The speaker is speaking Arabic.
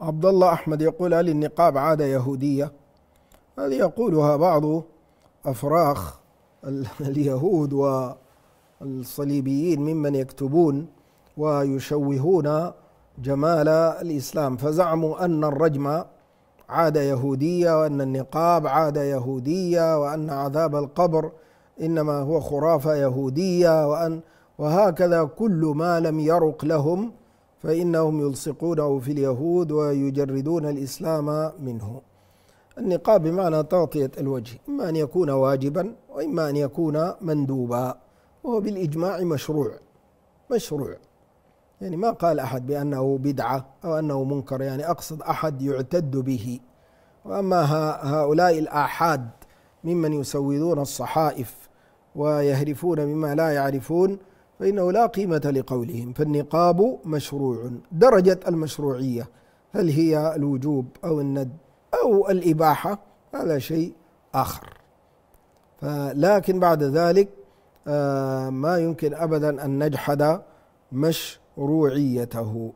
عبد الله أحمد يقول هل النقاب عادة يهودية؟ هذه يقولها بعض أفراخ اليهود والصليبيين ممن يكتبون ويشوهون جمال الإسلام فزعموا أن الرجم عادة يهودية وأن النقاب عادة يهودية وأن عذاب القبر إنما هو خرافة يهودية وأن وهكذا كل ما لم يرق لهم فإنهم يلصقونه في اليهود ويجردون الإسلام منه النقاب بمعنى تغطية الوجه إما أن يكون واجبا وإما أن يكون مندوبا وهو بالإجماع مشروع مشروع يعني ما قال أحد بأنه بدعة أو أنه منكر يعني أقصد أحد يعتد به وأما هؤلاء الآحاد ممن يسودون الصحائف ويهرفون مما لا يعرفون فإنه لا قيمة لقولهم فالنقاب مشروع درجة المشروعية هل هي الوجوب أو الند أو الإباحة هذا شيء آخر لكن بعد ذلك آه، ما يمكن أبدا أن نجحد مشروعيته